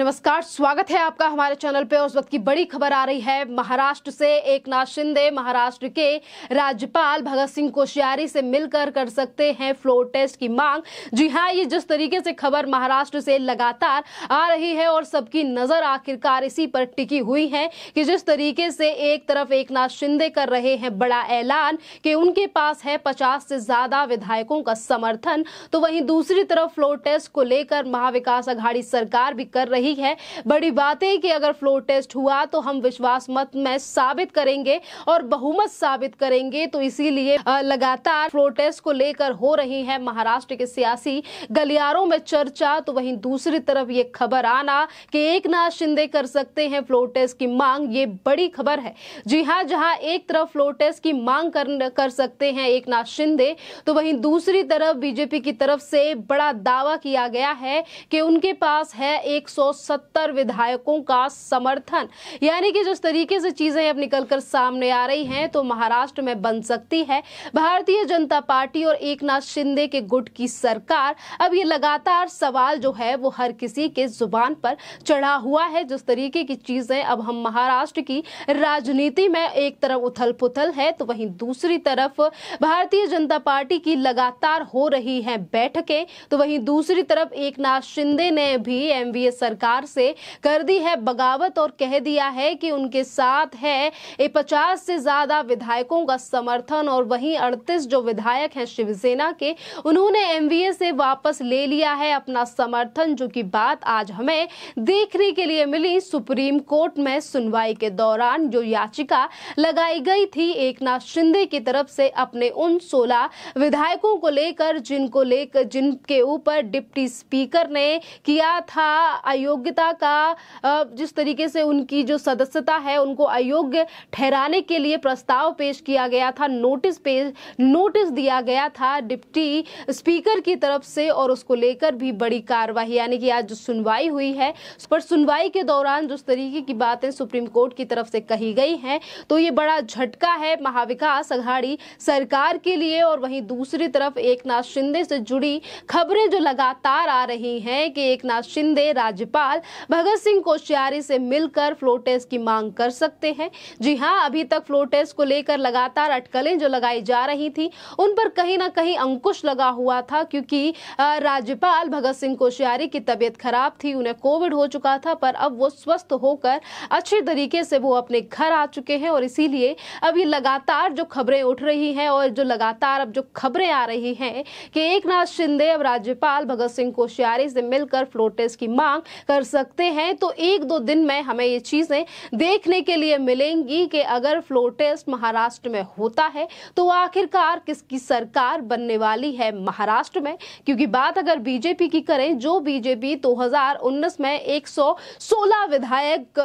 नमस्कार स्वागत है आपका हमारे चैनल पे उस वक्त की बड़ी खबर आ रही है महाराष्ट्र से एक नाथ शिंदे महाराष्ट्र के राज्यपाल भगत सिंह कोश्यारी से मिलकर कर सकते हैं फ्लोर टेस्ट की मांग जी हाँ ये जिस तरीके से खबर महाराष्ट्र से लगातार आ रही है और सबकी नजर आखिरकार इसी पर टिकी हुई है कि जिस तरीके से एक तरफ एक नाथ शिंदे कर रहे हैं बड़ा ऐलान कि उनके पास है पचास से ज्यादा विधायकों का समर्थन तो वहीं दूसरी तरफ फ्लोर टेस्ट को लेकर महाविकास आघाड़ी सरकार भी कर रही ठीक है बड़ी बात है कि अगर फ्लोर टेस्ट हुआ तो हम विश्वास मत में साबित करेंगे और बहुमत साबित करेंगे तो इसीलिए लगातार फ्लोर टेस्ट को लेकर हो रही है महाराष्ट्र के सियासी गलियारों में चर्चा तो वहीं दूसरी तरफ ये खबर आना कि एक नाथ शिंदे कर सकते हैं फ्लोर टेस्ट की मांग ये बड़ी खबर है जी हाँ जहां एक तरफ फ्लोर टेस्ट की मांग कर, कर सकते हैं एक नाथ शिंदे तो वहीं दूसरी तरफ बीजेपी की तरफ से बड़ा दावा किया गया है कि उनके पास है एक सौ 170 विधायकों का समर्थन यानी कि जिस तरीके से चीजें अब निकलकर सामने आ रही हैं तो महाराष्ट्र में बन सकती है भारतीय जनता पार्टी और एक शिंदे के गुट की सरकार अब ये लगातार सवाल जो है वो हर किसी के जुबान पर चढ़ा हुआ है जिस तरीके की चीजें अब हम महाराष्ट्र की राजनीति में एक तरफ उथल पुथल है तो वहीं दूसरी तरफ भारतीय जनता पार्टी की लगातार हो रही है बैठकें तो वहीं दूसरी तरफ एक शिंदे ने भी एमवीए सरकार सरकार से कर दी है बगावत और कह दिया है कि उनके साथ है पचास से ज्यादा विधायकों का समर्थन और वहीं अड़तीस जो विधायक हैं शिवसेना के उन्होंने एमवीए से वापस ले लिया है अपना समर्थन जो कि बात आज हमें देखने के लिए मिली सुप्रीम कोर्ट में सुनवाई के दौरान जो याचिका लगाई गई थी एक नाथ शिंदे की तरफ से अपने उन 16 विधायकों को लेकर जिनको लेकर जिनके ऊपर डिप्टी स्पीकर ने किया था आयोग योग्यता का जिस तरीके से उनकी जो सदस्यता है उनको अयोग्य ठहराने के लिए प्रस्ताव पेश किया गया था नोटिस पेश नोटिस दिया गया था डिप्टी स्पीकर की तरफ से और उसको लेकर भी बड़ी कार्रवाई यानी कि आज जो सुनवाई हुई है पर सुनवाई के दौरान जिस तरीके की बातें सुप्रीम कोर्ट की तरफ से कही गई हैं तो ये बड़ा झटका है महाविकास अघाड़ी सरकार के लिए और वहीं दूसरी तरफ एक नाथ शिंदे से जुड़ी खबरें जो लगातार आ रही हैं कि एक नाथ शिंदे राज्यपाल राज्यपाल भगत सिंह कोश्यारी से मिलकर फ्लो टेस्ट की मांग कर सकते हैं जी हाँ अभी तक फ्लो टेस्ट को लेकर लगातार अटकलें जो लगाई जा रही थी उन पर कहीं ना कहीं अंकुश लगा हुआ था क्योंकि राज्यपाल भगत सिंह कोश्यारी की तबीयत खराब थी उन्हें कोविड हो चुका था पर अब वो स्वस्थ होकर अच्छे तरीके से वो अपने घर आ चुके हैं और इसीलिए अभी लगातार जो खबरें उठ रही हैं और जो लगातार अब जो खबरें आ रही हैं कि एक नाथ शिंदे अब राज्यपाल भगत सिंह कोश्यारी से मिलकर फ्लोर टेस्ट की मांग कर सकते हैं तो एक दो दिन में हमें ये चीज़ें देखने के लिए मिलेंगी कि अगर फ्लो टेस्ट महाराष्ट्र में होता है तो आखिरकार किसकी सरकार बनने वाली है महाराष्ट्र में क्योंकि बात अगर बीजेपी की करें जो बीजेपी दो तो में एक विधायक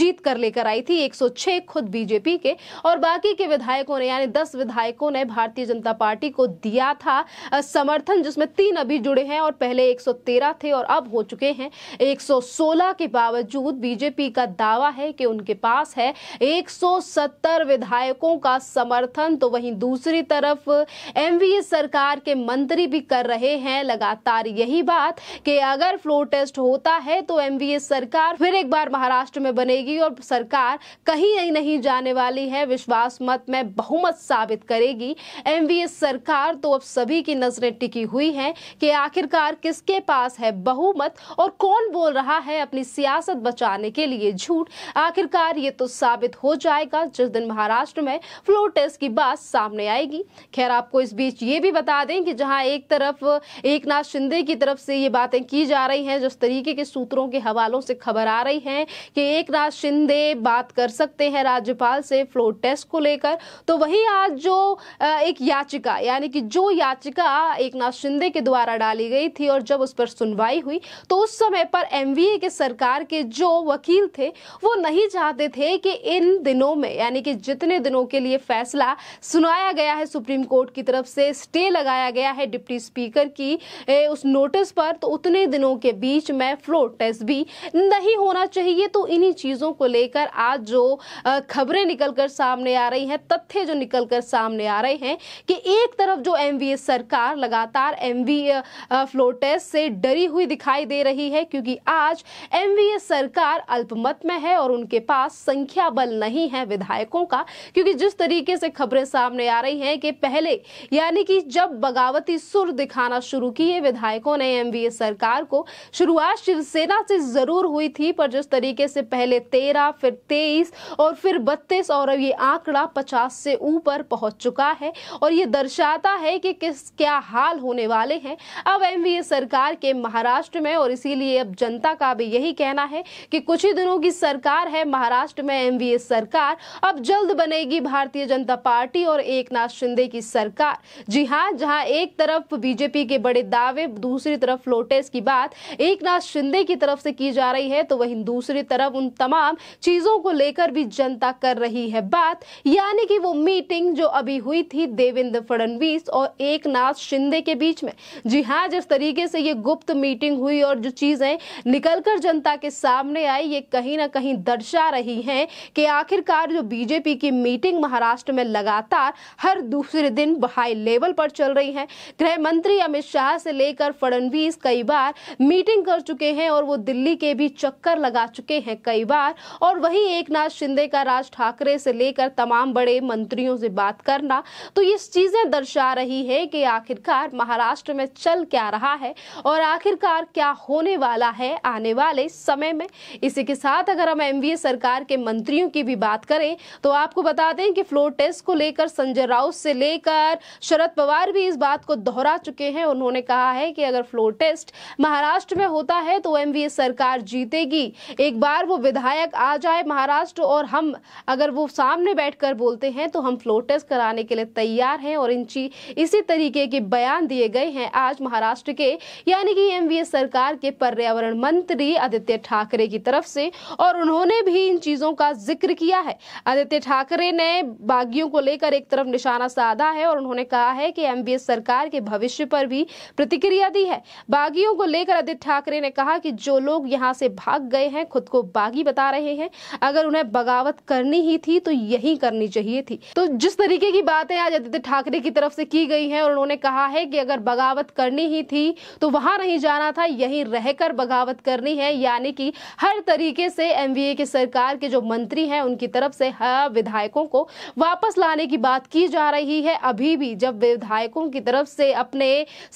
जीत कर लेकर आई थी एक खुद बीजेपी के और बाकी के विधायकों ने यानी दस विधायकों ने भारतीय जनता पार्टी को दिया था समर्थन जिसमें तीन अभी जुड़े हैं और पहले 113 थे और अब हो चुके हैं एक 116 के बावजूद बीजेपी का दावा है कि उनके पास है 170 विधायकों का समर्थन तो वहीं दूसरी तरफ एमवीए सरकार के मंत्री भी कर रहे हैं लगातार यही बात कि अगर फ्लोर टेस्ट होता है तो एमवीए सरकार फिर एक बार महाराष्ट्र में बनेगी और सरकार कहीं नहीं जाने वाली है विश्वास मत में बहुमत साबित करेगी एमवीए सरकार तो अब सभी की नजरें टिकी हुई है कि आखिरकार किसके पास है बहुमत और कौन बोल रहा है अपनी सियासत बचाने के लिए झूठ आखिरकार ये तो साबित हो जाएगा जिस दिन महाराष्ट्र में फ्लोर टेस्ट की बात सामने आएगी खैर आपको इस बीच ये भी बता दें कि जहां एक तरफ एक नाथ शिंदे की तरफ से ये बातें की जा रही हैं जिस तरीके के सूत्रों के हवालों से खबर आ रही है कि एक नाथ शिंदे बात कर सकते हैं राज्यपाल से फ्लोर टेस्ट को लेकर तो वही आज जो एक याचिका यानी कि जो याचिका एक नाथ शिंदे के द्वारा डाली गई थी और जब उस पर सुनवाई हुई तो उस समय पर एम एनवीए के सरकार के जो वकील थे वो नहीं चाहते थे कि इन दिनों में यानी कि जितने दिनों के लिए फैसला सुनाया गया है सुप्रीम कोर्ट की तरफ से स्टे लगाया गया है डिप्टी स्पीकर की ए, उस नोटिस पर तो उतने दिनों के बीच में फ्लोर टेस्ट भी नहीं होना चाहिए तो इन्हीं चीज़ों को लेकर आज जो खबरें निकलकर सामने आ रही हैं तथ्य जो निकल कर सामने आ रहे हैं कि एक तरफ जो एम सरकार लगातार एम फ्लोर टेस्ट से डरी हुई दिखाई दे रही है क्योंकि आज एमवीए सरकार अल्पमत में है और उनके पास संख्या बल नहीं है विधायकों का क्योंकि जिस तरीके से खबरें सामने आ रही हैं कि पहले यानी कि जब बगावती सुर दिखाना शुरू किए विधायकों ने एमवीए सरकार को शुरुआत शिवसेना से जरूर हुई थी पर जिस तरीके से पहले तेरह फिर तेईस और फिर बत्तीस और अब ये आंकड़ा पचास से ऊपर पहुंच चुका है और ये दर्शाता है कि किस क्या हाल होने वाले हैं अब एमवीए सरकार के महाराष्ट्र में और इसीलिए अब जनता जनता का भी यही कहना है कि कुछ ही दिनों की सरकार है महाराष्ट्र में एमवीए सरकार अब जल्द बनेगी भारतीय जनता पार्टी और एकनाथ शिंदे की सरकार जी हाँ जहां एक तरफ बीजेपी के बड़े दावे दूसरी तरफ लोटेस की बात एकनाथ शिंदे की तरफ से की जा रही है तो वहीं दूसरी तरफ उन तमाम चीजों को लेकर भी जनता कर रही है बात यानी कि वो मीटिंग जो अभी हुई थी देवेंद्र फडणवीस और एकनाथ शिंदे के बीच में जी हाँ जिस तरीके से ये गुप्त मीटिंग हुई और जो चीजें निकलकर जनता के सामने आई ये कहीं ना कहीं दर्शा रही हैं कि आखिरकार जो बीजेपी की मीटिंग महाराष्ट्र में लगातार हर दूसरे दिन हाई लेवल पर चल रही है गृह मंत्री अमित शाह से लेकर फडणवीस कई बार मीटिंग कर चुके हैं और वो दिल्ली के भी चक्कर लगा चुके हैं कई बार और वही एक नाथ शिंदे का राज ठाकरे से लेकर तमाम बड़े मंत्रियों से बात करना तो ये चीजें दर्शा रही है कि आखिरकार महाराष्ट्र में चल क्या रहा है और आखिरकार क्या होने वाला है आने वाले समय में इसी के साथ अगर हम एमवीए सरकार के मंत्रियों की भी बात करें तो आपको बता दें कि फ्लोर टेस्ट को लेकर संजय राउत से लेकर शरद पवार भी इस बात को दोहरा चुके हैं उन्होंने कहा है कि अगर फ्लोर टेस्ट महाराष्ट्र में होता है तो एम सरकार जीतेगी एक बार वो विधायक आ जाए महाराष्ट्र और हम अगर वो सामने बैठ बोलते हैं तो हम फ्लोर टेस्ट कराने के लिए तैयार हैं और इंची इसी तरीके के बयान दिए गए हैं आज महाराष्ट्र के यानी कि एमवीए सरकार के पर्यावरण मंत्री आदित्य ठाकरे की तरफ से और उन्होंने भी इन चीजों का जिक्र किया है आदित्य ठाकरे ने बागियों को लेकर एक तरफ निशाना साधा है और उन्होंने कहा है कि एमबीएस सरकार के भविष्य पर भी प्रतिक्रिया दी है बागियों को लेकर आदित्य ठाकरे ने कहा कि जो लोग यहाँ से भाग गए हैं खुद को बागी बता रहे हैं अगर उन्हें बगावत करनी ही थी तो यही करनी चाहिए थी तो जिस तरीके की बातें आज आदित्य ठाकरे की तरफ से की गई है और उन्होंने कहा है कि अगर बगावत करनी ही थी तो वहां नहीं जाना था यही रहकर बगावत बात करनी है यानी कि हर तरीके से एम के सरकार के जो मंत्री हैं उनकी तरफ से विधायकों को वापस लाने की बात की जा रही है अभी भी जब विधायकों की तरफ से अपने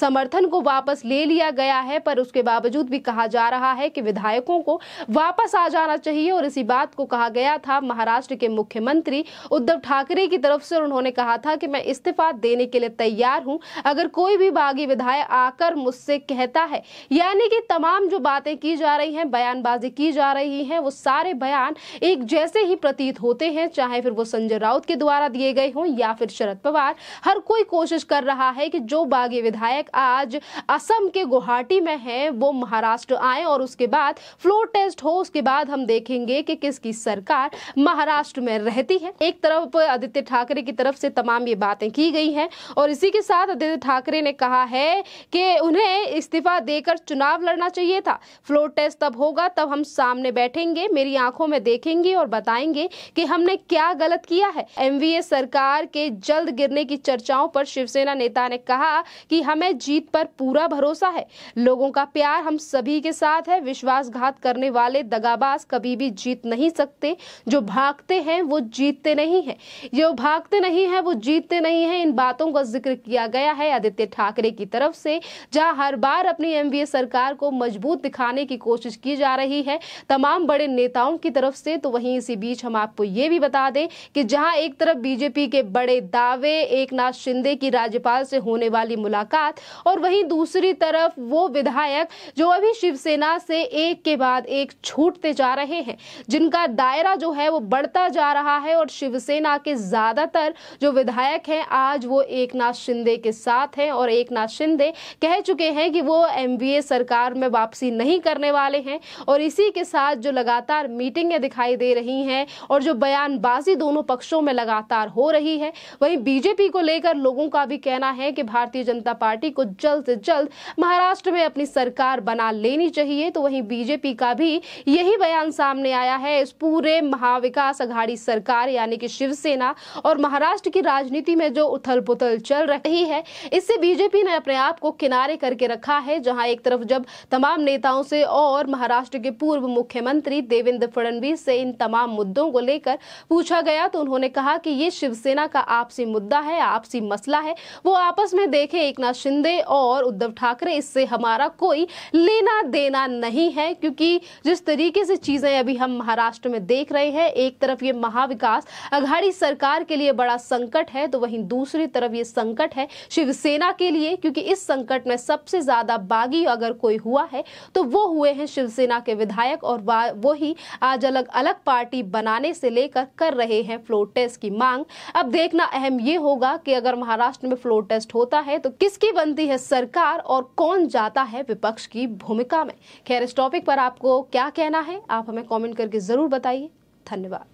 समर्थन को वापस ले लिया गया है पर उसके बावजूद भी कहा जा रहा है कि विधायकों को वापस आ जाना चाहिए और इसी बात को कहा गया था महाराष्ट्र के मुख्यमंत्री उद्धव ठाकरे की तरफ से उन्होंने कहा था कि मैं इस्तीफा देने के लिए तैयार हूं अगर कोई भी बागी विधायक आकर मुझसे कहता है यानी कि तमाम जो बातें बातें की जा रही हैं बयानबाजी की जा रही हैं वो सारे बयान एक जैसे ही प्रतीत होते हैं चाहे फिर वो संजय राउत के द्वारा दिए गए हों या फिर शरद पवार हर कोई कोशिश कर रहा है कि जो बागी विधायक आज असम के गुवाहाटी में है वो महाराष्ट्र आए और उसके बाद फ्लोर टेस्ट हो उसके बाद हम देखेंगे कि किसकी सरकार महाराष्ट्र में रहती है एक तरफ आदित्य ठाकरे की तरफ से तमाम ये बातें की गई हैं और इसी के साथ आदित्य ठाकरे ने कहा है कि उन्हें इस्तीफा देकर चुनाव लड़ना चाहिए था फ्लोर टेस्ट तब होगा तब हम सामने बैठेंगे मेरी आंखों में देखेंगे और बताएंगे कि हमने क्या गलत किया है एमवीए सरकार के जल्द गिरने की चर्चाओं पर शिवसेना नेता ने कहा कि हमें जीत पर पूरा भरोसा है लोगों का प्यार हम सभी के साथ है विश्वासघात करने वाले दगाबाज कभी भी जीत नहीं सकते जो भागते हैं वो जीतते नहीं है जो भागते नहीं है वो जीतते नहीं है इन बातों का जिक्र किया गया है आदित्य ठाकरे की तरफ से जहां हर बार अपनी एमवीए सरकार को मजबूत दिखाने बढ़ाने की कोशिश की जा रही है तमाम बड़े नेताओं की तरफ से तो वहीं इसी बीच हम आपको ये भी बता दें कि जहां एक तरफ बीजेपी के बड़े दावे एक नाथ शिंदे की राज्यपाल से होने वाली मुलाकात और वहीं दूसरी तरफ वो विधायक जो अभी शिवसेना से एक के बाद एक छूटते जा रहे हैं जिनका दायरा जो है वो बढ़ता जा रहा है और शिवसेना के ज्यादातर जो विधायक हैं आज वो एक नाथ शिंदे के साथ हैं और एक नाथ शिंदे कह चुके हैं कि वो एमवीए सरकार में वापसी नहीं करने वाले हैं और इसी के साथ जो लगातार मीटिंगें दिखाई दे रही हैं और जो बयानबाजी दोनों पक्षों में लगातार हो रही है वहीं बीजेपी को लेकर लोगों का भी कहना है कि भारतीय जनता पार्टी को जल्द से जल्द महाराष्ट्र में अपनी सरकार बना लेनी चाहिए तो वहीं बीजेपी का भी यही बयान सामने आया है इस पूरे महाविकास अघाड़ी सरकार यानी कि शिवसेना और महाराष्ट्र की राजनीति में जो उथल पुथल चल रही है इससे बीजेपी ने अपने आप को किनारे करके रखा है जहां एक तरफ जब तमाम नेताओं से और महाराष्ट्र के पूर्व मुख्यमंत्री देवेंद्र फडणवीस से इन तमाम मुद्दों को लेकर पूछा गया तो उन्होंने कहा कि ये शिवसेना का आपसी मुद्दा है आपसी मसला है वो आपस में देखें एक नाथ शिंदे और उद्धव ठाकरे इससे हमारा कोई लेना देना नहीं है क्योंकि जिस तरीके से चीजें अभी हम महाराष्ट्र में देख रहे हैं एक तरफ ये महाविकास अघाड़ी सरकार के लिए बड़ा संकट है तो वहीं दूसरी तरफ ये संकट है शिवसेना के लिए क्योंकि इस संकट में सबसे ज्यादा बागी अगर कोई हुआ है तो वो हुए हैं शिवसेना के विधायक और वो ही आज अलग अलग पार्टी बनाने से लेकर कर रहे हैं फ्लोर टेस्ट की मांग अब देखना अहम ये होगा कि अगर महाराष्ट्र में फ्लोर टेस्ट होता है तो किसकी बनती है सरकार और कौन जाता है विपक्ष की भूमिका में खैर इस टॉपिक पर आपको क्या कहना है आप हमें कॉमेंट करके जरूर बताइए धन्यवाद